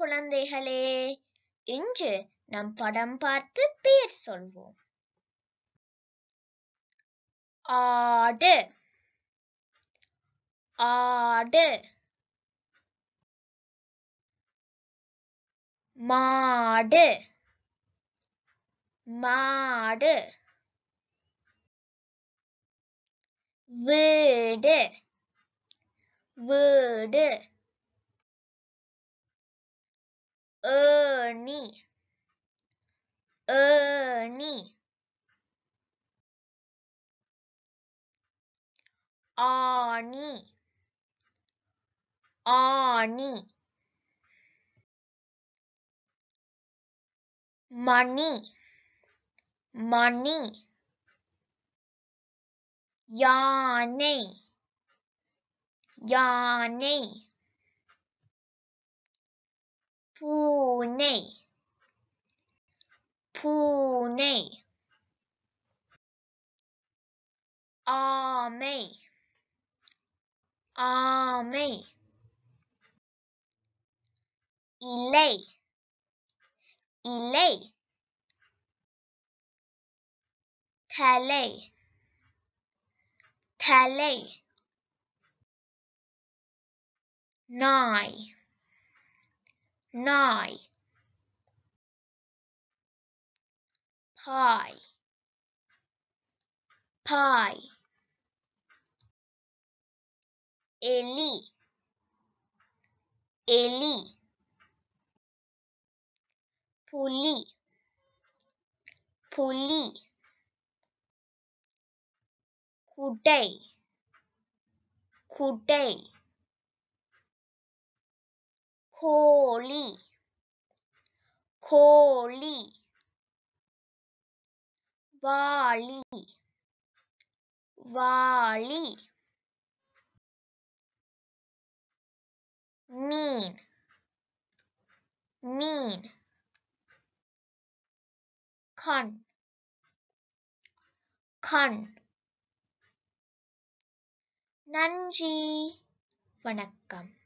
குழந்தைகளே இன்று நம் படம் பார்த்து பெயர் சொல்வோம் ஆடு ஆடு மாடு மாடு வீடு வீடு Ernie, Ernie. Arnie, Arnie. Money, money. Yanni, Yanni. Pune. Pune. Army. Army. Elay. Elay. Talley. Talley. Nigh. Nigh. pie pie eli eli puli puli kudai kudai koli koli Vali. Vali. Mean. Mean. con, con, Nanji. Vanakkam.